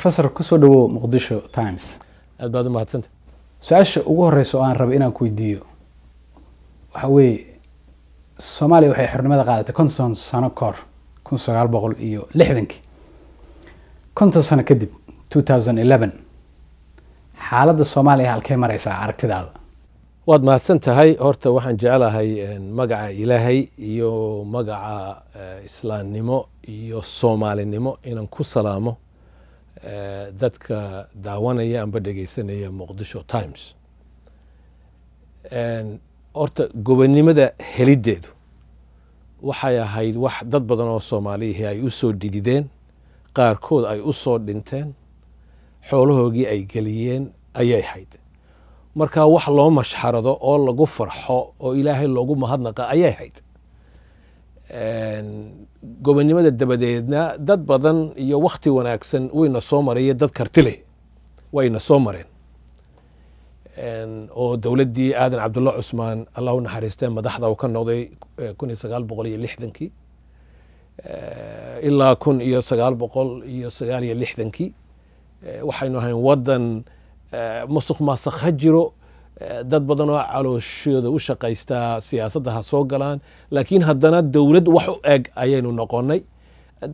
rofesor kusoo dhawow muqdisho times aad baad u mahadsanta su-aasha ugu horeysa oo aan raba inaan ku weydiiyo waxa weeye soomaaliya waxay xornimada qaadatay konton sano kahor kun sagaal boqol iyo lixdankii konton sano kadib two thousand eleven xaaladda soomaaliya halkay mareysaa aragtidaada waad mahadsantahay horta waxaan jecelahay magaca ilaahay iyo magaca islaamnimo iyo soomaalinimo inaan ku salaamo dadka daawanaya amba dhegaysanaya muqdisho times horta gobonnimada heliddeedu waxay ahayd wax dad badan oo soomaaliyihi ay u soo didideen qaarkood ay u soo dhinteen xoolahoogii ay geliyeen ayay ahayd markaa wax loo mashxarado oo lagu farxo oo ilaahay loogu mahadnaqa ayay ahayd gobonimada dabadeedna dad badan iyo wakhti wanaagsan wayna soo maraya dad karti leh wayna soo mareen oo dowladdii aadan cabdullah cusmaan allah u naxariistee madaxda uu ka noqday eh, kun iyo sagaal boqol iyo lixdankii eh, ilaa kun iyo sagaal boqol iyo sagaal iyo lixdankii eh, waxaynu ahayn waddan masuq ha jiro dad badan oo calooshooda u shaqaystaa siyaasadda ha soo galaan laakiin haddana dowlad wax u eg ayaynu noqonnay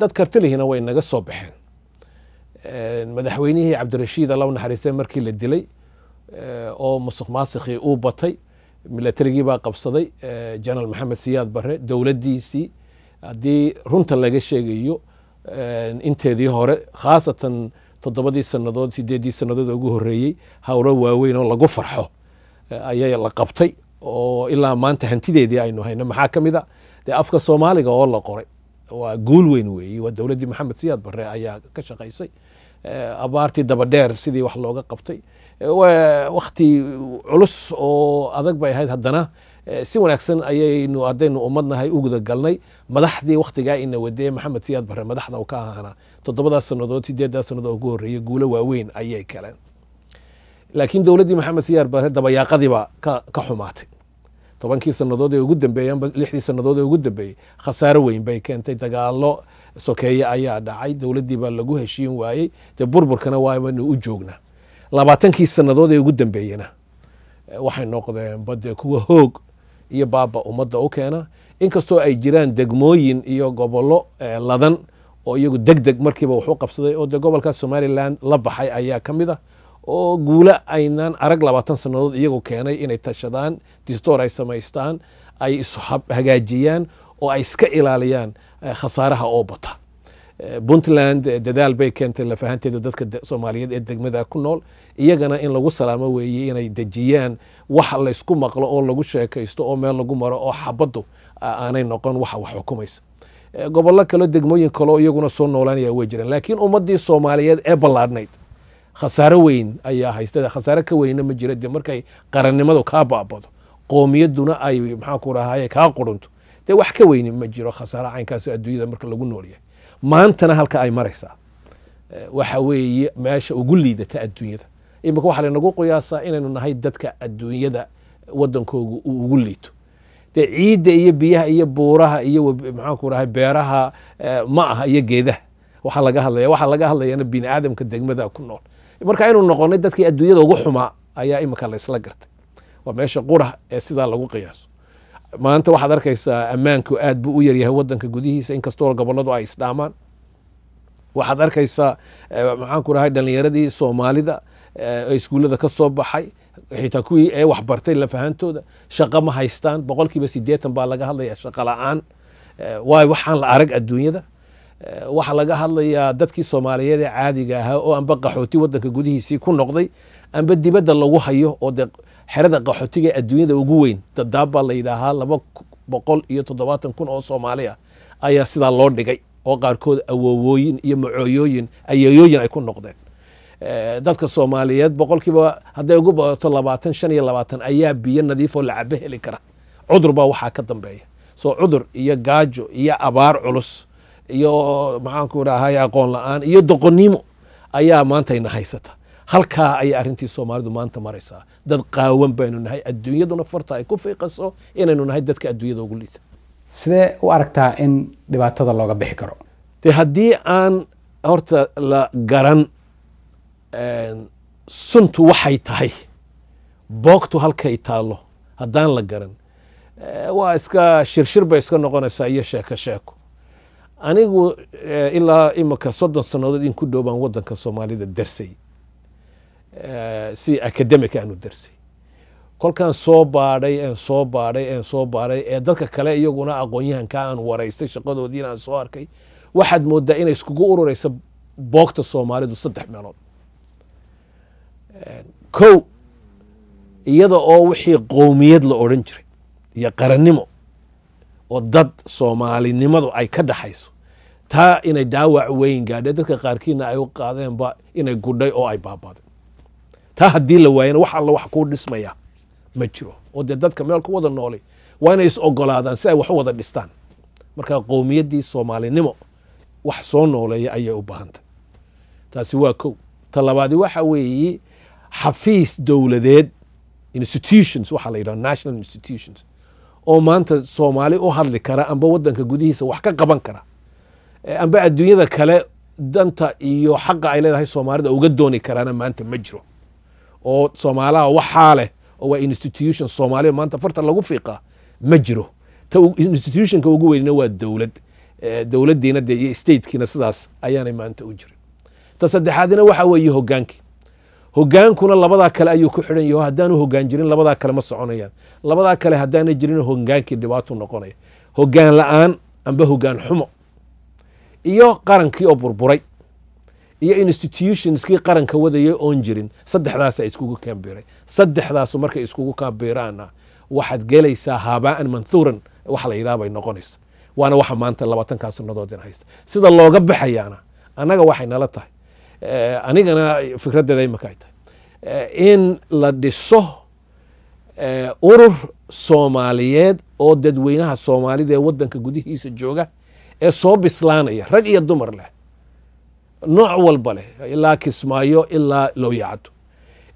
dad kartilihina way naga soo baxeen madaxweynihii cabdirashiid allaw naxariistee markii la dilay oo musuq maasikhii uu batay milatarigii baa qabsaday janaral maxamed siyaad barre dowladdiisii haddii runta laga sheegayo inteedii hore khaasatan toddobadii sannadood sideedii sannadood ugu horreeyey hawlo waaweyn oo lagu farxo Eh, ayaa la qabtay oo ilaa maanta hantideedii aynu hayno maxaa ka mid a dee afka soomaaliga oo la qoray waa guul weyn weeye waa dowladdii maxamed siyaad barre ayaa ka shaqaysay eh, abaartii dabadheer sidii wax looga qabtay eh, wakti culus oo adag bay ahayd haddana si wanaagsan ayaynu haddaynu ummadnahay u gudagalnay madaxdii wakhtigaa ina wadee maxamed siyaad barre madaxda u ka ahaana toddobadaa sannadood sideeddaa sannadood ugu horreeyey guulo waaweyn ayay kaleen laakiin dowladdii maxamed siyaar bare dabayaaqadiiba ka xumaatay tobankii sannadood ee ugu dambeeyeanba lixdii sannadood ee ugu dambeeyey khasaaro weyn bay keentay dagaallo sokeeye ayaa dhacay dowladdii baa lagu heshiin waayey dee burburkana waabanu u joognaa labaatankii sannadood ee ugu dambeeyena eh, waxay noqdeen badee kuwa hoog iyo baaba ummadda u keena inkastoo ay jiraan degmooyin iyo gobollo eh, ladan oo iyagu deg deg markiiba wax u qabsaday oo dee gobolka somalilan la baxay ayaa ka mid ah oo guule aynaan arag labaatan sannadood iyagu keenay inay tashadaan distoor ay samaystaan ay ishagaajiyaan oo ay iska ilaaliyaan eh, khasaaraha oo bata eh, puntland eh, dadaal bay keentay lafahanteeda dadka soomaaliyeed ee degmada ku nool iyagana in lagu salaamo weeye inay dejiyaan wax laysku maqlo oo lagu sheekaysto oo meel lagu maro oo xabaddu ah, aanay noqon waxa wax xukumaysa gobollo kaleo degmooyin kaleo iyaguna soo noolaanaya way jireen laakiin ummaddii soomaaliyeed ee ballaadhnayd khasaaro weyn ayaa haysta khasaaro ka weynna ma jira de markay qarannimadu kaa baabado qoomiyadduna ay maxaa ku rahaye kaa qurunto dee wax ka weyni ma jiro khasaaro caynkaas adduunyada marka lagu noolyahay maantana halka ay maraysaa eh, waxa weeye meesha ugu liidata adduunyada imika waxaa lanagu qiyaasaa inaynu nahay dadka adduunyada wadankooga uu ugu liito dee ciidda iyo biyaha iyo buuraha iyo maxaanku rahay beeraha eh, ma aha iyo geedaha waxaa laga hadlaya waxaa laga hadlayana bini aadamka degmada ku nool marka inuu noqonay dadkii adduunyada ugu xumaa ayaa imika laysla gartay waa meesha qura ee sidaa lagu qiyaaso maanta waxaad arkaysaa ammaanku aad buu u yaryahay wadanka gudihiisa inkastoo goboladu ay isdhaamaan waxaad arkaysaa eh, maxaan rahay dhalinyaradii soomaalida ee eh, iskuullada ka soo baxay xitaa kuwii ee waxbartay lafahantooda shaqo ma haystaan boqolkiiba siddeetan baa laga hadlayaa shaqo la-aan eh, waay waxaan la arag adduunyada Eh, waxaa laga hadlayaa dadkii soomaaliyeed ee caadiga ahaa oo amba qaxooti wadanka gudihiisii ku noqday amba dibadda lagu hayo oo dee xerada qaxootiga adduunyada ugu weyn dadaab baa la yidhaahaa laba boqol iyo toddobaatan kun oo soomaali ah, ayaa sidaa loo dhigay oo qaarkood awowooyin iyo macooyooyin ayayooyin ay ku noqdeen eh, dadka soomaaliyeed boqolkiiba hadday ugu badato labaatan shan iyo labaatan ayaa biyo nadiifoo lacabe heli kara cudur baa waxaa ka dambeeya soo cudur iyo gaajo iyo abaar culus iyo maxaanku idhaahay aqoon la-aan iyo doqonnimo ayaa maantayna haysata halkaa ayay arrintii soomaalidu maanta maraysaa dad qaawan baynu nahay adduunyaduna farta ay ku fiiqaso inaynu nahay dadka adduunyada ugu liisa sidee u aragtaa in dhibaatada looga bixi karo de haddii aan horta la garan suntu waxay tahay boogtu halkay taallo haddaan la garan waa iska shirshir bay iska noqonaysaa iyo sheeko sheeko anigu eh, ilaa imika soddon sannadood in ku dhowbaan waddanka soomaalida darsay eh, si academic aanu darsay kolkaan soo baadhay een soo baadhay een soo baadhay ee dadka kale iyaguna aqoonyahankaa aan waraystay shaqadoodiina aan soo arkay waxaad mooddaa inay iskugu ururayso boogta soomaalidu saddex meelood kow iyada oo wixii qowmiyad la odhan jiray iyo qarannimo oo dad soomaalinimadu ay ka dhaxayso taa inay daawac weyn gaadhe dadka qaarkiina ay u qaadeenba inay gudhay oo ay baabaaday taa haddii la waayana wax alla wax kuu dhismaya ma jiro oo dee dadka meel ku wada noolay waa inay is ogolaadaan si ay wax u wada dhistaan marka qowmiyaddii soomaalinimo wax soo nooleeya ayay u baahantay taasi waa kow ta labaadi waxa weeye xafiis dowladeed institutions waxaa la yidhaha national institutions oo maanta soomaali u hadli kara amba wadanka gudihiisa wax ka qaban kara amba adduunyada kale danta iyo xaqa ay leedahay soomaalida uga dooni karaana maanta ma jiro oo soomaalaha waxaa leh oo waa institution soomaaliya maanta farta lagu fiiqaa ma jiro ta institutionka ugu weynina waa dowlad dowladdiina dee iyo statekiina sidaas ayaanay maanta u jirin ta saddexaadina waxa weeye hogaankii hogaankuna labadaa kale ayuu ku xidhan yaho haddaanu hogaan jirin labadaa kale ma soconayaan labadaa kale haddaana jirin hogaankii dhibaato noqonaya hogaan la-aan amba hogaan xumo iyo qarankii oo burburay iyo institutionskii qaranka wadayay oon jirin saddexdaasa iskugu kambiray saddexdaasu markay iskugu kambiraana waxaad gelaysaa haabaa'an manhuuran wax la yidhaha noqonaysa waana waxa maanta labaatankaa sannadood in haysta sida looga baxayaana annaga waxay nala tahay Eh, anigana fikraddeeda imaka ay tahay eh, in la dhiso eh, urur soomaaliyeed oo dadweynaha soomaalida ee waddanka gudihiisa jooga ee soo bislaanaya rag iyo dumar leh nooc walba leh ilaa kismaayo ilaa looyacdo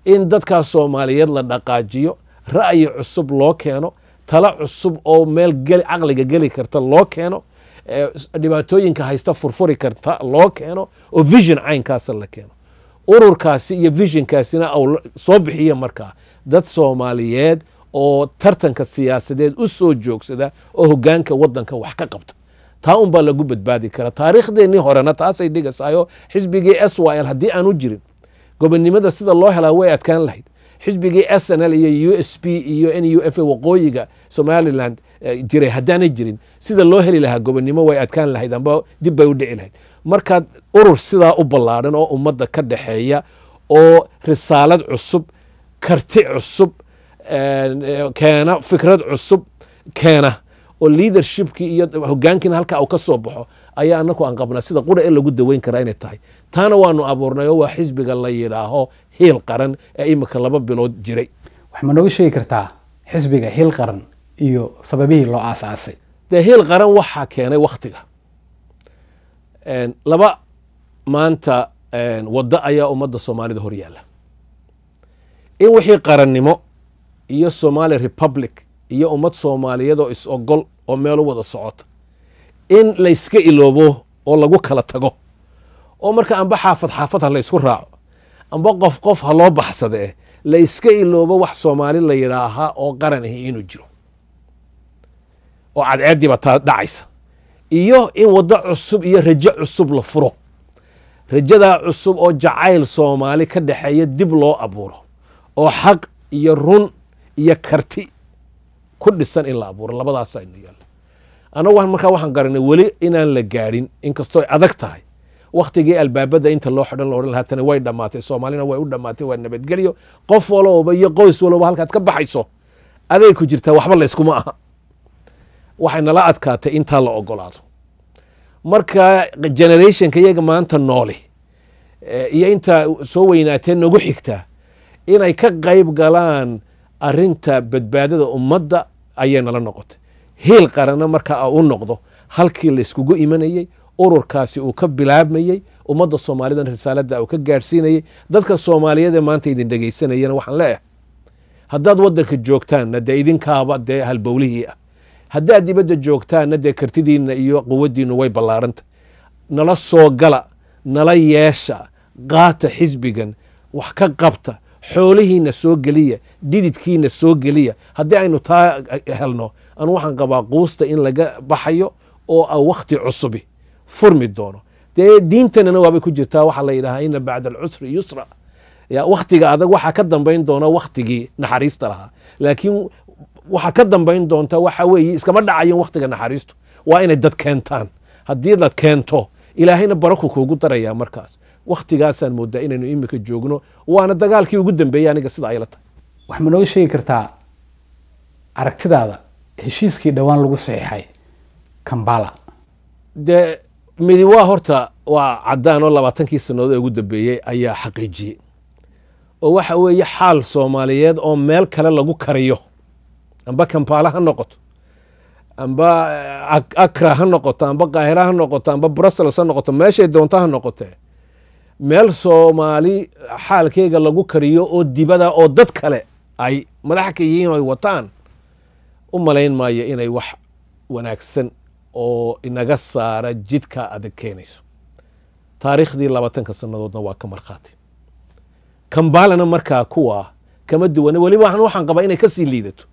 in dadkaas soomaaliyeed la dhaqaajiyo ra'yi cusub loo keeno talo cusub oo meel caqliga geli karta loo keeno dhibaatooyinka haysta furfuri karta loo keeno oo vision caynkaasa la keeno ururkaasi iyo visionkaasina soo bixiya markaa dad soomaaliyeed oo tartanka siyaasadeed u soo joogsada oo hogaanka wadanka wax ka qabta taa unbaa lagu badbaadi karaa taariikhdeenii horena taasay dhigasaayo xisbigii s y l haddii aanu jirin gobonnimada sida loo helaa way adkaan lahayd xisbigii snl iyo u s p iyo n u f waqooyiga somaliland eh, jiray haddaanay jirin sida loo heli lahaa gobonnimo way adkaan lahayd amba dib bay u dhici lahayd markaad urur sidaa u ballaadhan oo ummadda ka dhexeeya oo risaalad cusub karti cusub eh, eh, keena fikrad cusub keena oo leadershipkii iyo hogaankiina halkaa uu ka soo baxo ayaa anaku aan qabnaa sida qura ee lagu daweyn karaa inay tahay taana waanu abuurnay oo waa xisbiga la yidhaaho hiil qaran ee imika laba bilood jiray waxaa ma nooga sheegi kartaa xisbiga hiil qaran iyo sababihii loo aasaasay dee hiil qaran waxaa keenay wakhtiga laba maanta waddo ayaa ummadda soomaalida hor yaalla in wixii qarannimo iyo somaali republic iyo ummad soomaaliyeed oo is-ogol oo meel u wada socota in layska iloobo oo lagu kala tago oo marka anba xaafad xaafadha laysku raaco amba qof qof ha loo baxsadee la iska iloobo wax soomaali la yidhaahaa oo qaran ahi inuu jiro oo cadceediiba taa dhacaysa iyo in waddo cusub iyo rajo cusub la furo rajadaa cusub oo jacayl soomaali ka dhexeeya dib loo abuuro oo xaq iyo run iyo karti ku dhisan in la abuuro labadaasaynu yaalla anagu markaa waxaan garanay weli inaan la gaadhin inkastoo adag tahay wakhtigii albaabada inta loo xidhan laodhan lahaa tani way dhammaatay soomaalina way u dhammaatay waa nabadgelyo qof walooba iyo qoys walooba halkaad ka baxayso aday ku jirtaa waxba layskuma aha waxay nala adkaatay intaa la ogolaado marka generationka iyaga maanta noole eh, iyo intaa soo weynaatee nagu xigtaa inay ka qayb galaan arinta badbaadada ummadda ayay nala noqotay heel qaranna markaa u noqdo halkii layskugu imanayey ururkaasi uu ka bilaabmayey ummadda soomaalidan risaalada uu ka gaadhsiinayey dadka soomaaliyeed maanta idin dhegaysanayana waxaan leeyahay haddaad wadanka joogtaanna dee idinkaaba dee halbowlihii ah haddaad dibadda joogtaanna dee kartidiinna iyo quwaddiinnu way ballaaranta nala soo gala nala yeesha qaata xisbigan wax ka qabta xoolihiina soo geliya dhididkiina soo geliya haddii aynu taa helno anu waxaan qabaa quusta in laga baxayo oo a ah wakhti cusubi furmi doono dee diintanana waabay ku jirtaa waxaa la yidhahaa ina bacda alcusri yusra wakhtiga adag waxaa ka dambayn doona wakhtigii naxariista lahaa laakiin waxaa ka dambayn doonta waxa weeye iskama dhacayin wakhtiga naxariistu waa inay dad keentaan haddii dad keento ilaahayna baraku kuugu darayaa markaas wakhtigaasaan moodaa inaynu imika joogno waana dagaalkii ugu dambeeyey aniga sida ayla tahay waxaad ma nooga sheegi kartaa aragtidaada heshiiskii dhowaan lagu saxiixay kambala dee midi horta waa caddaan oo labaatankii sannadood ee ugu dambeeyey ayaa xaqiijiyey oo waxa weeye xaal soomaaliyeed oo meel kale lagu kariyo amba kambaala ha noqoto amba eh, akra ha noqoto amba kaahira ha noqoto amba brussels ha noqoto meeshay doonta ha noqotee meel soomaali xaalkeyga lagu kariyo oo dibada oo dad kale ay madaxa ka yihiin oo ay wataan u malayn maayo inay wax wanaagsan oo inaga saara jidka adag keenayso taariikhdii labaatanka sannadoodna waa ka markhaati kambaalana markaa kuwa kama duwane weliba waxaan qabaa inay kasii liidato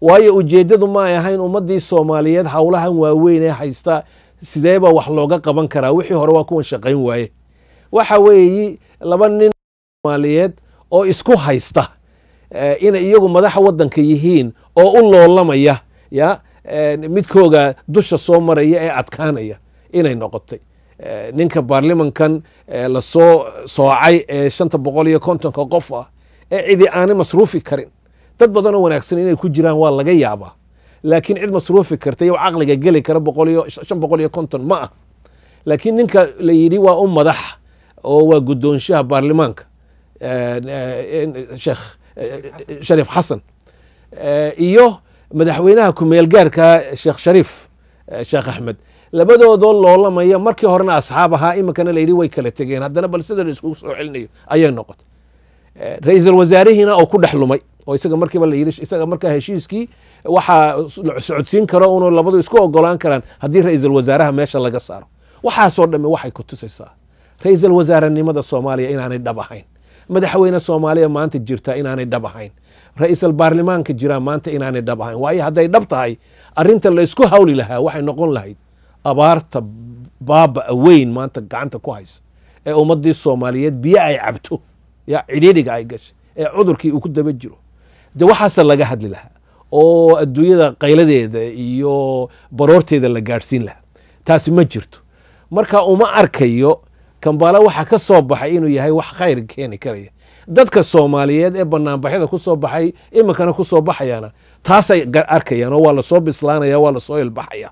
waayo ujeedadu ma ay ahayn ummaddii soomaaliyeed howlahan waaweyn ee haysta sideebaa wax looga qaban karaa wixii hore waa kuwan shaqayn waaye waxa weeyi laba nin soomaaliyeed oo isku haysta eh, inay iyagu madaxa waddanka yihiin oo u loolamaya yaa midkooga dusha soo maraya ee adkaanaya inay noqotay ninka baarlimankan lasoo soocay ee shanta boqol iyo kontonka qof ah ee cidii aanay masruufi karin dad badanoo wanaagsan inay ku jiraan waa laga yaabaa laakiin cid masruufi kartay iyo caqliga geli kara shan boqol iyo konton ma ah laakiin ninka la yidhi waa u madax oo waa guddoonshaha baarlimaanka sheekh shariif xasan iyo madaxweynaha kumeelgaarka sheekh shariif eh, sheekh axmed labadoodoo loolamaya markii horena asxaab ahaa iminkana layidhi way kala tegeen haddana bal sida iskugu soo celinayo ayay noqotay eh, ra-iisal wasaarihiina oo ku dhex lumay oo isaga markiiba layidhi isaga markaa heshiiskii waxaa socodsiin karo unuu labadu isku ogolaan karaan haddii ra-iisal wasaaraha meesha laga saaro waxaasoo dhamme waxay ku tusaysaa ra-iisal wasaarenimada soomaaliya inaanay dhab ahayn madaxweyne soomaaliya maanta jirta inaanay dhab ahayn ra-iisal baarlamaanka jiraan maanta inaanay dhab ahayn waayo hadday dhab tahay arinta laysku hawli lahaa waxay noqon lahayd abaarta baaba aweyn maanta gacanta ku haysa ee ummadii soomaaliyeed biyo ay cabto ya cidhiidhiga ay gashay ee cudurkii uu ku daba jiro de waxaase laga hadli lahaa oo adduunyada qayladeeda iyo baroorteeda la gaadhsiin lahaa taasi ma jirto marka uma arkayo kambaala waxaa ka soo baxay inuu yahay wax khayr keeni karaya dadka soomaaliyeed ee banaanbaxyada kusoo soo baxay iminkana kusoo soo baxayaana taasay arkayaan oo waa lasoo bislaanaya waa lasoo ilbaxaya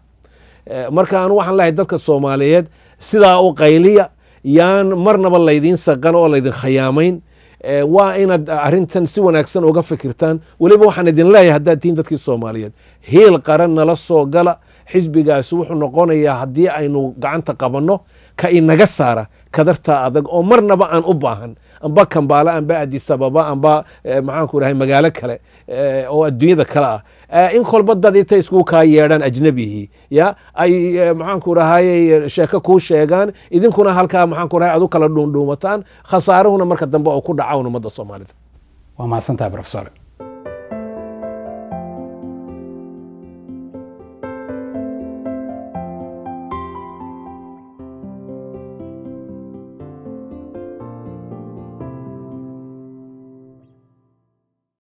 eh, marka anu waxaan lehay dadka soomaaliyeed sidaa u qayliya yaan marnaba laydin saqan oo laydin khayaamayn eh, waa inaad arintan si wanaagsan uga fikirtaan weliba waxaan idin leeyahay haddaad tihiin dadkii soomaaliyeed hiil qaran nala soo gala xisbigaasi wuxuu noqonayaa haddii aynu gacanta qabanno ka inaga saara kadartaa adag oo marnaba aan u baahan amba kambaale amba adisababa amba eh, maxaanku dhahay magaalo kale eh, oo adduunyada kale ah eh, in kolba dad intay isku kaa yeedhaan ajnabihii ya ay maxaanku dhahay sheeko kuu sheegaan idinkuna halkaa maxaanku dhahay u kala dhuundhuumataan khasaaruhuna marka dambe oo ku dhaca un soomaalida waa mahadsantahay profesor